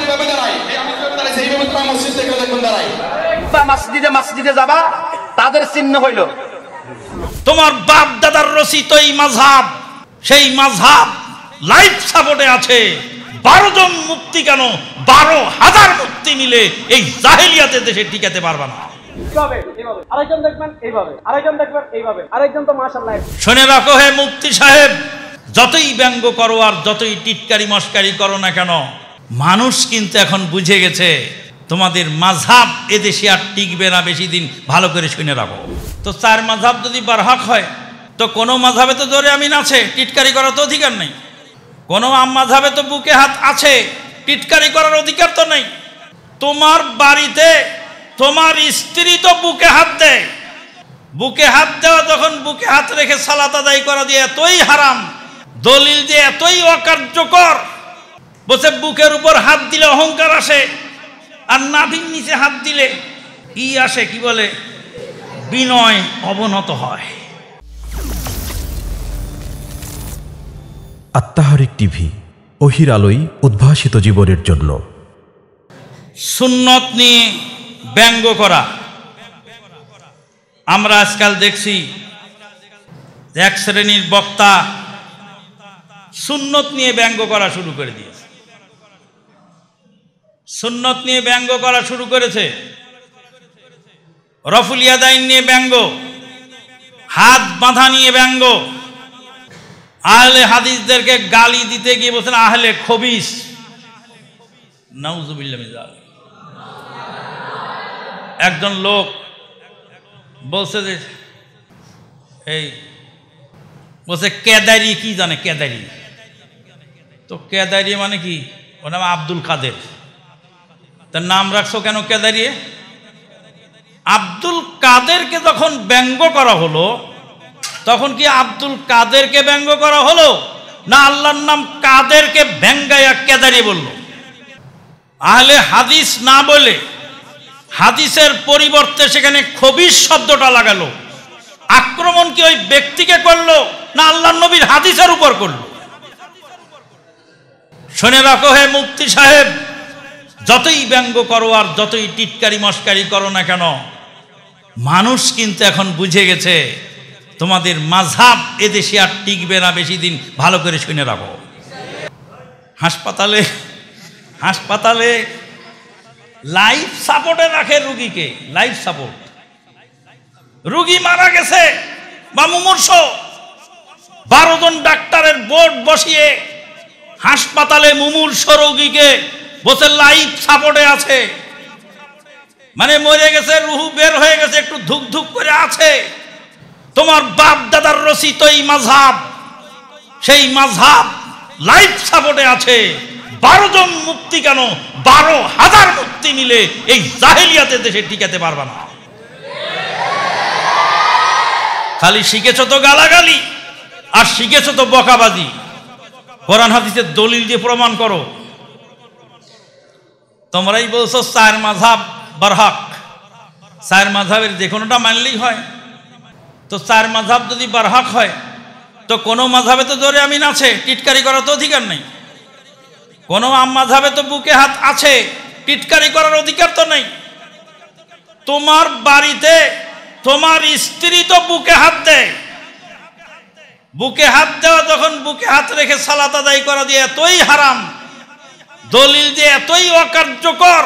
বারো জন মুক্তি কেন বারো হাজার মুক্তি মিলে এই জাহেলিয়াতে দেশে টিকাতে পারবা না শুনে রাখো হে মুক্তি সাহেব যতই ব্যঙ্গ করো আর যতই টিটকারি মস্কারি করো না কেন মানুষ কিন্তু এখন বুঝে গেছে তোমাদের মাঝাব এদেশে আর টিকবে না বেশি দিন ভালো করে শুনে রাখো তো চার মাঝাব যদি বারহাক হয় তো কোনো মাঝাবে তো জোরে আমিন আছে টিটকারি করার তো অধিকার নেই কোনো মাঝাবে তো বুকে হাত আছে টিটকারি করার অধিকার তো নেই তোমার বাড়িতে তোমার স্ত্রী তো বুকে হাত দেয় বুকে হাত দেওয়া যখন বুকে হাত রেখে সালাত আদায় করা দিয়ে এতই হারাম দলিল যে এতই অকার্যকর বসে বুকের উপর হাত দিলে অহংকার আসে আর নাভির নিচে হাত দিলে ই আসে কি বলে বিনয় অবনত হয় আত্মাহারিক টিভি অহির আলোই উদ্ভাসিত জীবনের জন্য সুন্নত নিয়ে ব্যঙ্গ করা আমরা আজকাল দেখছি এক শ্রেণীর বক্তা সুন্নত নিয়ে ব্যঙ্গ করা শুরু করে দিয়েছে সুন্নত নিয়ে ব্যঙ্গ করা শুরু করেছে রফুলিয়াদাইন নিয়ে ব্যঙ্গ হাত বাঁধা নিয়ে ব্যঙ্গ আহলে হাদিসদেরকে গালি দিতে গিয়ে বলছেন আহলে খবিস একজন লোক বলছে যে এই বলছে কেদারি কি জানে কেদারি তো কেদারি মানে কি ওর নাম আব্দুল কাদের তার নাম রাখছো কেন কেদারিয়ে আব্দুল কাদেরকে যখন ব্যঙ্গ করা হলো তখন কি আব্দুল কাদেরকে ব্যঙ্গ করা হলো না আল্লাহর নাম কাদেরকে ব্যঙ্গাইয়া কেদারি বলল আহলে হাদিস না বলে হাদিসের পরিবর্তে সেখানে খবির শব্দটা লাগালো আক্রমণ কি ওই ব্যক্তিকে করলো না আল্লাহ নবীর হাদিসের উপর করলো শুনে রাখো হে মুফতি সাহেব যতই ব্যঙ্গ করো আর যতই টিটকারি মস্কারি করো না কেন মানুষ কিন্তু এখন বুঝে গেছে তোমাদের মাঝাব এদেশে আর টিকবে না বেশি দিন ভালো করে শুনে রাখো হাসপাতালে হাসপাতালে লাইফ সাপোর্টে রাখে রুগীকে লাইফ সাপোর্ট রুগী মারা গেছে বা মুমূর্ষ বারো জন ডাক্তারের বোর্ড বসিয়ে হাসপাতালে মুমূর্ষ রুগীকে বসে লাইট সাপোর্টে আছে মানে মরে গেছে রুহু বের হয়ে গেছে একটু ধুক ধুক করে আছে তোমার বাপ দাদার রচিত এই মাঝাব সেই মাঝাব লাইফ সাপোর্টে আছে বারো জন মুক্তি কেন বারো হাজার মুক্তি মিলে এই জাহেলিয়াতে দেশে টিকাতে পারবা না খালি শিখেছ তো গালাগালি আর শিখেছ তো বকাবাজি কোরআন হাদিসের দলিল দিয়ে প্রমাণ করো তোমরাই বলছো চার মাঝাব বারহাক চার মাঝাবের যে কোনোটা মানলেই হয় তো চার মাঝাব যদি বারহাক হয় তো কোনো মাঝাবে তো জোরে আমিন আছে টিটকারি করার তো অধিকার নেই কোনো আম মাঝাবে তো বুকে হাত আছে টিটকারি করার অধিকার তো নেই তোমার বাড়িতে তোমার স্ত্রী তো বুকে হাত দেয় বুকে হাত দেওয়া যখন বুকে হাত রেখে সালাত আদায় করা দিয়ে এতই হারাম দলিল যে এতই অকার্যকর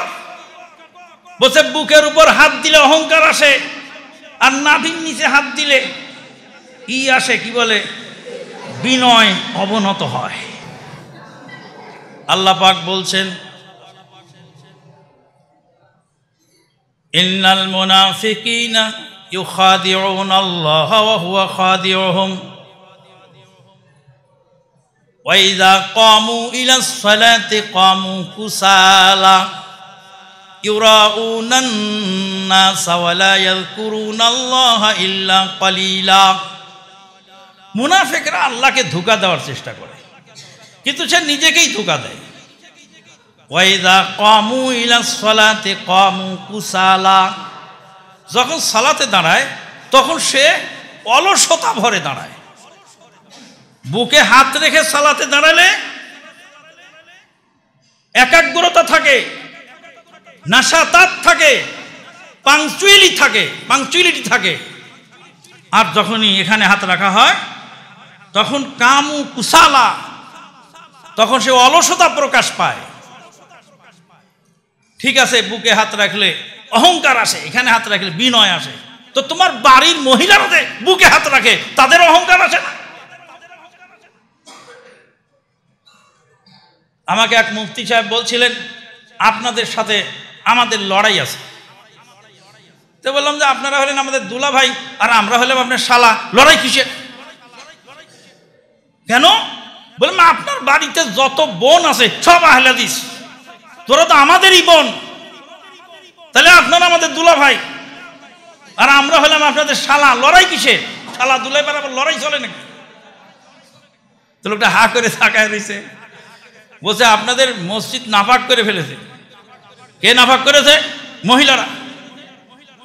বসে বুকের উপর হাত দিলে অহংকার আসে আর নাভির নিচে হাত দিলে ই আসে কি বলে বিনয় অবনত হয় আল্লাহ পাক বলছেন ইন্নাল মুনাফিকিনা আল্লাহ ওয়া হুয়া খাদিউহুম ওয়াইদা কমু ইলা সলাতে কমু কুসালা يراؤون الناس ولا يذكرون الله إلا قليلا মুনাফিকরা আল্লাহকে ধোঁকা দেওয়ার চেষ্টা করে কিন্তু সে নিজেকেই ধোঁকা দেয় ওয়াইদা কমু ইলা সলাতে কমু কুসালা যখন সালাতে দাঁড়ায় তখন সে অলসতা ভরে দাঁড়ায় বুকে হাত রেখে সালাতে দাঁড়ালে একাগ্রতা থাকে নাশাতাত থাকে পাংচুয়ালি থাকে পাংচুয়ালিটি থাকে আর যখনই এখানে হাত রাখা হয় তখন কামু কুসালা তখন সে অলসতা প্রকাশ পায় ঠিক আছে বুকে হাত রাখলে অহংকার আসে এখানে হাত রাখলে বিনয় আসে তো তোমার বাড়ির মহিলারা বুকে হাত রাখে তাদের অহংকার আসে না আমাকে এক মুফতি সাহেব বলছিলেন আপনাদের সাথে আমাদের লড়াই আছে তো বললাম যে আপনারা হলেন আমাদের দুলা ভাই আর আমরা হলাম আপনার শালা লড়াই কিসে কেন বললাম আপনার বাড়িতে যত বোন আছে সব আহলাদিস তোরা তো আমাদেরই বোন তাহলে আপনারা আমাদের দুলা ভাই আর আমরা হলাম আপনাদের শালা লড়াই কিসে শালা দুলাই পারে আবার লড়াই চলে নাকি তো লোকটা হা করে থাকায় রয়েছে বলছে আপনাদের মসজিদ নাফাক করে ফেলেছে কে নাফাক করেছে মহিলারা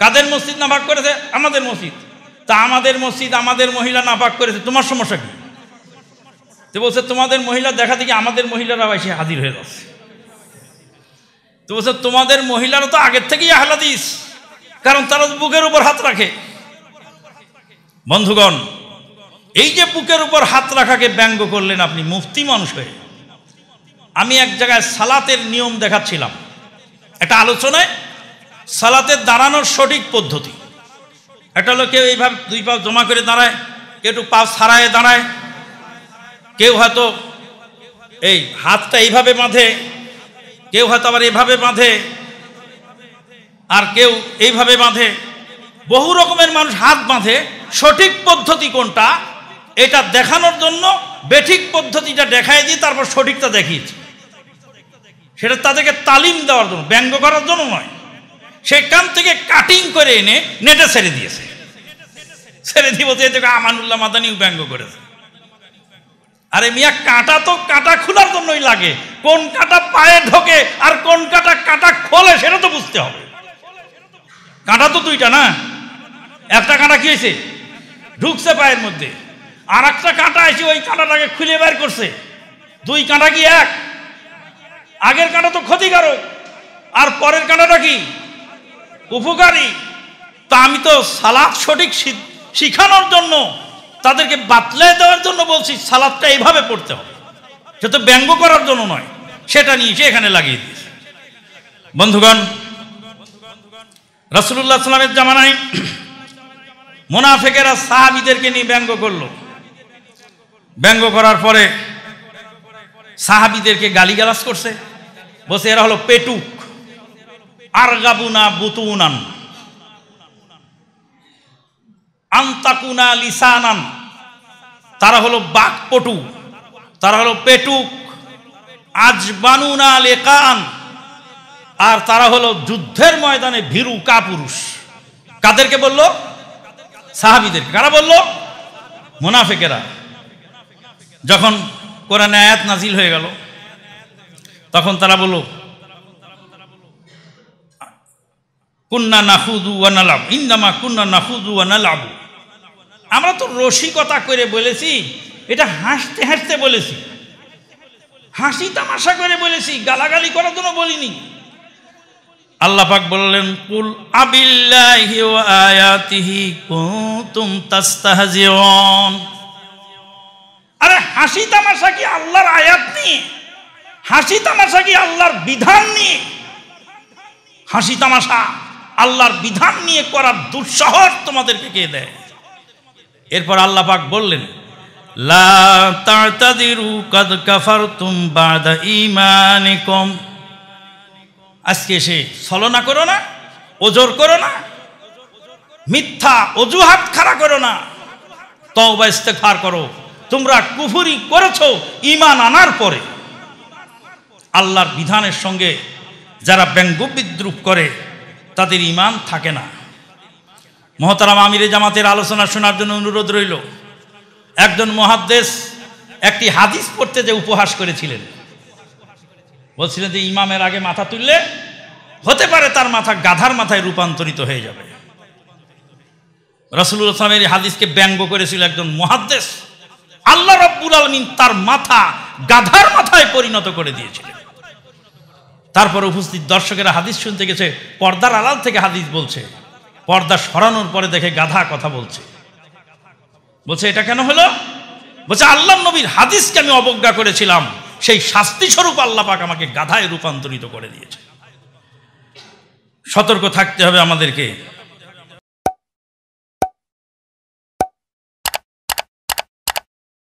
কাদের মসজিদ নাফাক করেছে আমাদের মসজিদ তা আমাদের মসজিদ আমাদের মহিলা নাফাক করেছে তোমার সমস্যা কি তো বলছে তোমাদের মহিলা দেখা দেখি আমাদের মহিলারা এসে হাজির হয়ে যাচ্ছে তো বলছে তোমাদের মহিলারা তো আগের থেকেই দিস কারণ তারা বুকের উপর হাত রাখে বন্ধুগণ এই যে বুকের উপর হাত রাখাকে ব্যঙ্গ করলেন আপনি মুফতি মানুষ হয়ে আমি এক জায়গায় সালাতের নিয়ম দেখাচ্ছিলাম একটা আলোচনায় সালাতে দাঁড়ানোর সঠিক পদ্ধতি একটা হলো কেউ এইভাবে দুই পা জমা করে দাঁড়ায় কেউ একটু পা সারায় দাঁড়ায় কেউ হয়তো এই হাতটা এইভাবে বাঁধে কেউ হয়তো আবার এভাবে বাঁধে আর কেউ এইভাবে বাঁধে বহু রকমের মানুষ হাত বাঁধে সঠিক পদ্ধতি কোনটা এটা দেখানোর জন্য বেঠিক পদ্ধতিটা দেখায় দিয়ে তারপর সঠিকটা দেখিয়েছি সেটা তাদেরকে তালিম দেওয়ার জন্য ব্যঙ্গ করার জন্য নয় সেখান থেকে কাটিং করে এনে নেটে ছেড়ে দিয়েছে ছেড়ে দিয়ে যে এতে আমানুল্লাহ মাদানিও ব্যঙ্গ করেছে আরে মিয়া কাঁটা তো কাঁটা খোলার জন্যই লাগে কোন কাঁটা পায়ে ঢোকে আর কোন কাঁটা কাঁটা খোলে সেটা তো বুঝতে হবে কাঁটা তো দুইটা না একটা কাঁটা কি হয়েছে ঢুকছে পায়ের মধ্যে আর একটা কাঁটা এসে ওই কাঁটাটাকে খুলে বের করছে দুই কাঁটা কি এক আগের কানা তো ক্ষতিকারক আর পরের কানাটা কি উপকারী তা আমি তো সালাদ সঠিক শিখানোর জন্য তাদেরকে বাতলে দেওয়ার জন্য বলছি সালাদটা এইভাবে পড়তে হবে সে তো ব্যঙ্গ করার জন্য নয় সেটা নিয়ে সে এখানে লাগিয়ে দিয়েছে বন্ধুগণ রসুল্লাহ সালামের জামানায় মোনাফেকেরা সাহাবিদেরকে নিয়ে ব্যঙ্গ করলো ব্যঙ্গ করার পরে সাহাবিদেরকে গালিগালাজ করছে বসে এরা হলো পেটুক আরগাবুনা বুতুনান আন্তাকুনা লিসানান তারা হলো বাকপটু তারা হলো পেটুক আজবানুনা লেকান আর তারা হলো যুদ্ধের ময়দানে ভীরু কাপুরুষ কাদেরকে বলল সাহাবিদের কারা বলল মোনাফেকেরা যখন কোরআনে আয়াত নাজিল হয়ে গেল তখন তারা বলো কুন্না নাহুদু ওয়ানালাম ইন্দামা কুন্না নাহুদু ওয়ানালাবু আমরা তো রসিকতা করে বলেছি এটা হাসতে হাসতে বলেছি হাসি তামাশা করে বলেছি গালাগালি করার জন্য বলিনি আল্লাপাক বললেন কুল আবিল্লাহি ওয়া আয়াতিহি কুনতুম তাস্তাহজিউন আরে হাসি তামাশা কি আল্লাহর আয়াত নিয়ে হাসি তামাশা কি আল্লাহর বিধান নিয়ে হাসি তামাশা আল্লাহর বিধান নিয়ে করার দুঃসাহস তোমাদের কে দেয় এরপর আল্লাহ পাক বললেন লা তাতাদিরু কাদ কাফারতুম বাদা ঈমানিকুম আজকে সে ছলনা করো না ওজোর করো না মিথ্যা অজুহাত খাড়া করো না তওবা ইস্তেগফার করো তোমরা কুফুরি করেছো ইমান আনার পরে আল্লাহর বিধানের সঙ্গে যারা ব্যঙ্গ বিদ্রুপ করে তাদের ইমান থাকে না মহতারাম আমিরে জামাতের আলোচনা শোনার জন্য অনুরোধ রইল একজন মহাদ্দেশ একটি হাদিস পড়তে যে উপহাস করেছিলেন বলছিলেন যে ইমামের আগে মাথা তুললে হতে পারে তার মাথা গাধার মাথায় রূপান্তরিত হয়ে যাবে রসুল ইসলামের হাদিসকে ব্যঙ্গ করেছিল একজন মহাদ্দেশ আল্লাহ রব্বুল আলমিন তার মাথা গাধার মাথায় পরিণত করে দিয়েছিলেন তারপর উপস্থিত দর্শকেরা হাদিস শুনতে গেছে পর্দার আলাল থেকে হাদিস বলছে পর্দা সরানোর পরে দেখে গাধা কথা বলছে বলছে এটা কেন হলো বলছে আল্লাহ নবীর হাদিসকে আমি অবজ্ঞা করেছিলাম সেই শাস্তি স্বরূপ আল্লাহ পাক আমাকে গাধায় রূপান্তরিত করে দিয়েছে সতর্ক থাকতে হবে আমাদেরকে